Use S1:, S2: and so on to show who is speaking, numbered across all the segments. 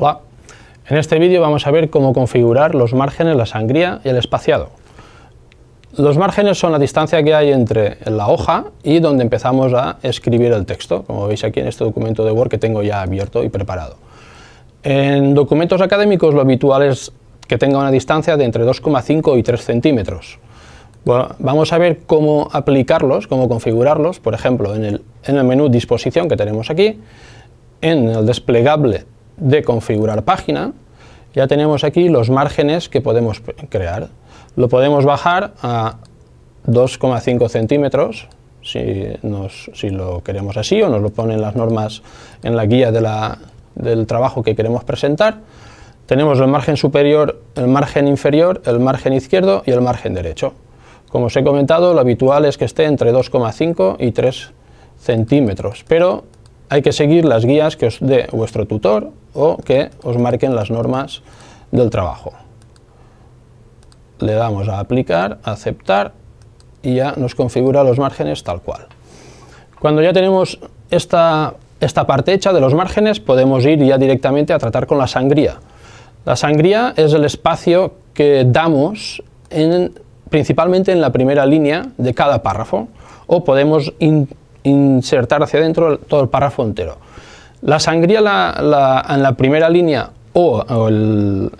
S1: Hola, en este vídeo vamos a ver cómo configurar los márgenes, la sangría y el espaciado. Los márgenes son la distancia que hay entre la hoja y donde empezamos a escribir el texto, como veis aquí en este documento de Word que tengo ya abierto y preparado. En documentos académicos lo habitual es que tenga una distancia de entre 2,5 y 3 centímetros. vamos a ver cómo aplicarlos, cómo configurarlos, por ejemplo, en el menú disposición que tenemos aquí, en el desplegable de configurar página, ya tenemos aquí los márgenes que podemos crear. Lo podemos bajar a 2,5 centímetros, si, si lo queremos así, o nos lo ponen las normas en la guía de la, del trabajo que queremos presentar. Tenemos el margen superior, el margen inferior, el margen izquierdo y el margen derecho. Como os he comentado, lo habitual es que esté entre 2,5 y 3 centímetros, pero hay que seguir las guías que os dé vuestro tutor o que os marquen las normas del trabajo. Le damos a aplicar, a aceptar y ya nos configura los márgenes tal cual. Cuando ya tenemos esta, esta parte hecha de los márgenes podemos ir ya directamente a tratar con la sangría. La sangría es el espacio que damos principalmente en la primera línea de cada párrafo o podemos insertar hacia adentro todo el párrafo entero. La sangría la, en la primera línea o, el,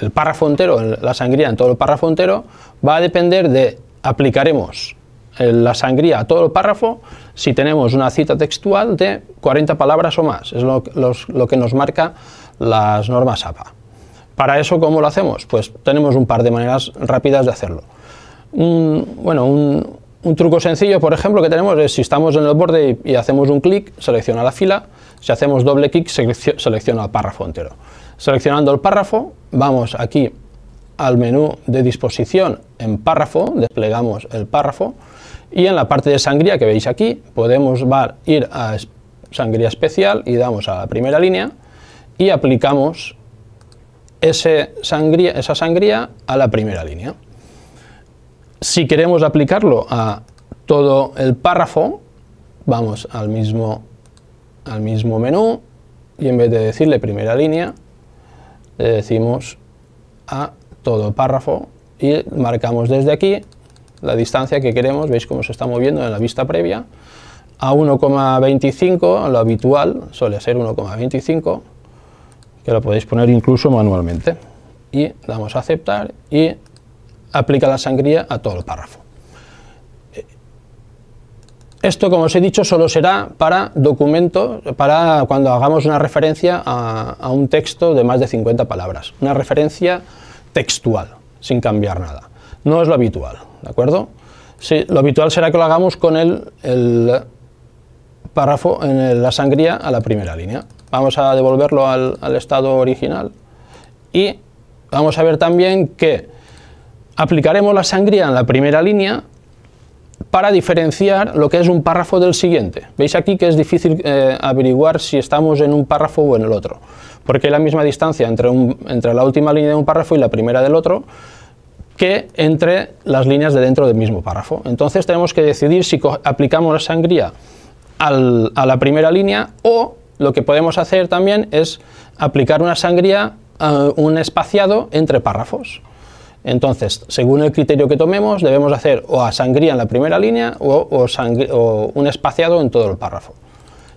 S1: el, párrafo entero, la sangría en todo el párrafo entero, va a depender de aplicaremos eh, la sangría a todo el párrafo si tenemos una cita textual de 40 palabras o más. Es lo, lo que nos marca las normas APA. Para eso, ¿cómo lo hacemos? Pues tenemos un par de maneras rápidas de hacerlo. bueno, un, un truco sencillo, por ejemplo, que tenemos es si estamos en el borde y, hacemos un clic, selecciona la fila, si hacemos doble clic, selecciona el párrafo entero. Seleccionando el párrafo, vamos aquí al menú de disposición en párrafo, desplegamos el párrafo y en la parte de sangría que veis aquí podemos ir a sangría especial y damos a la primera línea y aplicamos esa sangría a la primera línea. Si queremos aplicarlo a todo el párrafo, vamos al mismo, al mismo menú y en vez de decirle primera línea, le decimos a todo párrafo y marcamos desde aquí la distancia que queremos, veis cómo se está moviendo en la vista previa, a 1,25, lo habitual suele ser 1,25, que lo podéis poner incluso manualmente. Y damos a aceptar y aplica la sangría a todo el párrafo. Eh, esto, como os he dicho, solo será para documentos, para cuando hagamos una referencia a, un texto de más de 50 palabras. Una referencia textual, sin cambiar nada. No es lo habitual, ¿de acuerdo? Sí, lo habitual será que lo hagamos con el, párrafo en la sangría a la primera línea. Vamos a devolverlo al, al estado original y vamos a ver también que aplicaremos la sangría en la primera línea para diferenciar lo que es un párrafo del siguiente. Veis aquí que es difícil eh, averiguar si estamos en un párrafo o en el otro, porque hay la misma distancia entre, la última línea de un párrafo y la primera del otro que entre las líneas de dentro del mismo párrafo. Entonces tenemos que decidir si aplicamos la sangría a la primera línea o lo que podemos hacer también es aplicar una sangría, un espaciado entre párrafos. Entonces, según el criterio que tomemos, debemos hacer o a sangría en la primera línea o, un espaciado en todo el párrafo.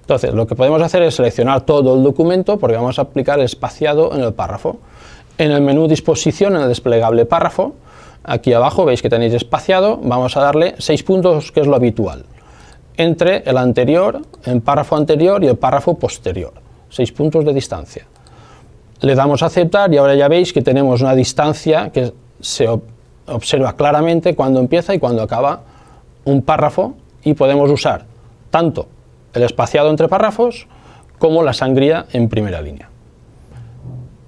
S1: Entonces, lo que podemos hacer es seleccionar todo el documento porque vamos a aplicar el espaciado en el párrafo. En el menú disposición, en el desplegable párrafo, aquí abajo veis que tenéis espaciado, vamos a darle seis puntos, que es lo habitual, entre el anterior, el párrafo anterior y el párrafo posterior, Seis puntos de distancia. Le damos a aceptar y ahora ya veis que tenemos una distancia que es se observa claramente cuando empieza y cuando acaba un párrafo y podemos usar tanto el espaciado entre párrafos como la sangría en primera línea.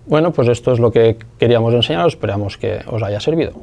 S1: Bueno, pues esto es lo que queríamos enseñaros, esperamos que os haya servido.